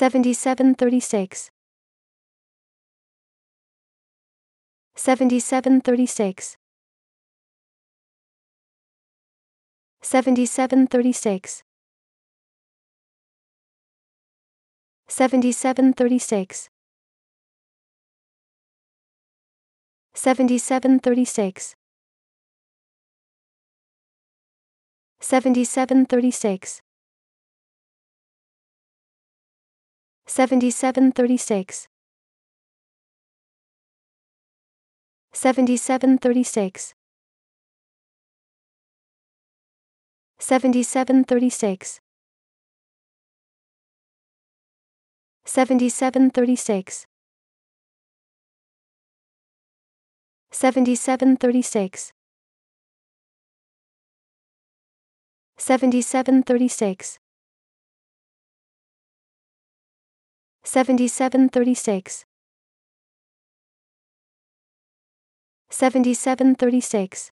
7736 7736 7736 7736 7736 7736 7736 7736 7736 7736 7736 7736 7736 7736